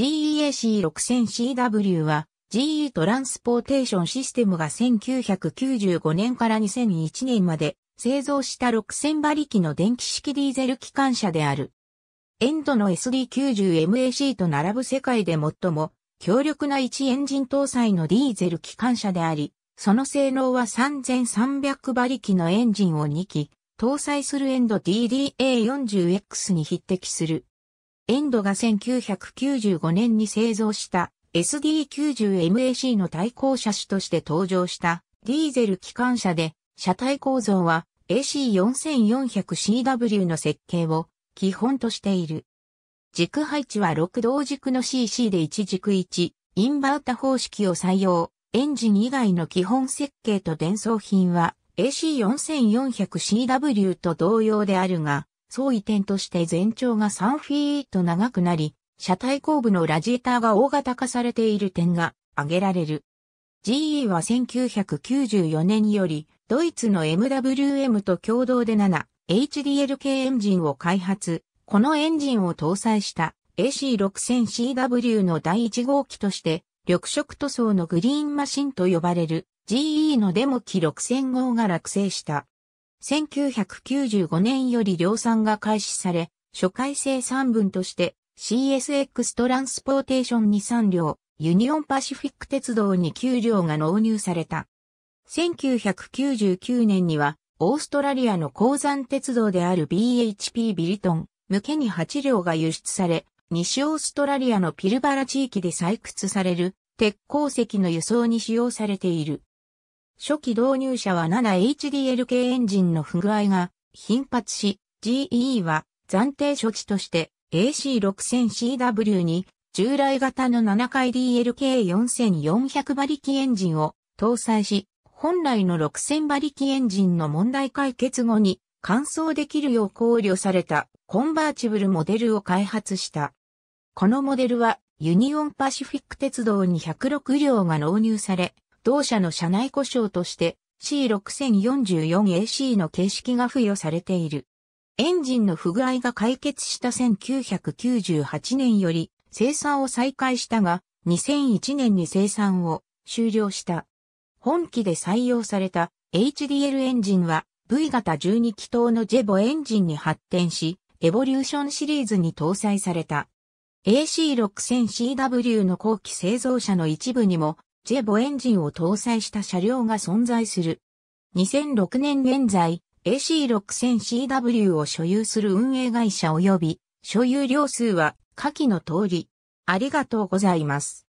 GEAC6000CW は GE トランスポーテーションシステムが1995年から2001年まで製造した6000馬力の電気式ディーゼル機関車である。エンドの SD90MAC と並ぶ世界で最も強力な1エンジン搭載のディーゼル機関車であり、その性能は3300馬力のエンジンを2機搭載するエンド DDA40X に匹敵する。エンドが1995年に製造した SD90MAC の対向車種として登場したディーゼル機関車で、車体構造は AC4400CW の設計を基本としている。軸配置は6同軸の CC で1軸1、インバータ方式を採用。エンジン以外の基本設計と伝送品は AC4400CW と同様であるが、相違点として全長が3フィート長くなり、車体後部のラジエーターが大型化されている点が挙げられる。GE は1994年よりドイツの MWM と共同で 7HDL 系エンジンを開発。このエンジンを搭載した AC6000CW の第1号機として緑色塗装のグリーンマシンと呼ばれる GE のデモ機6000号が落成した。1995年より量産が開始され、初回生産分として CSX トランスポーテーションに3両、ユニオンパシフィック鉄道に9両が納入された。1999年には、オーストラリアの鉱山鉄道である BHP ビリトン向けに8両が輸出され、西オーストラリアのピルバラ地域で採掘される鉄鉱石の輸送に使用されている。初期導入者は 7HDLK エンジンの不具合が頻発し、GE は暫定処置として AC6000CW に従来型の7回 DLK4400 馬力エンジンを搭載し、本来の6000馬力エンジンの問題解決後に換装できるよう考慮されたコンバーチブルモデルを開発した。このモデルはユニオンパシフィック鉄道に106両が納入され、同社の社内故障として C6044AC の形式が付与されている。エンジンの不具合が解決した1998年より生産を再開したが、2001年に生産を終了した。本機で採用された HDL エンジンは V 型12気筒のジェボエンジンに発展し、エボリューションシリーズに搭載さ載された。AC6000CW の後期製造車の一部にもジェボエンジンを搭載した車両が存在する。2006年現在、AC6000CW を所有する運営会社及び所有量数は下記の通り。ありがとうございます。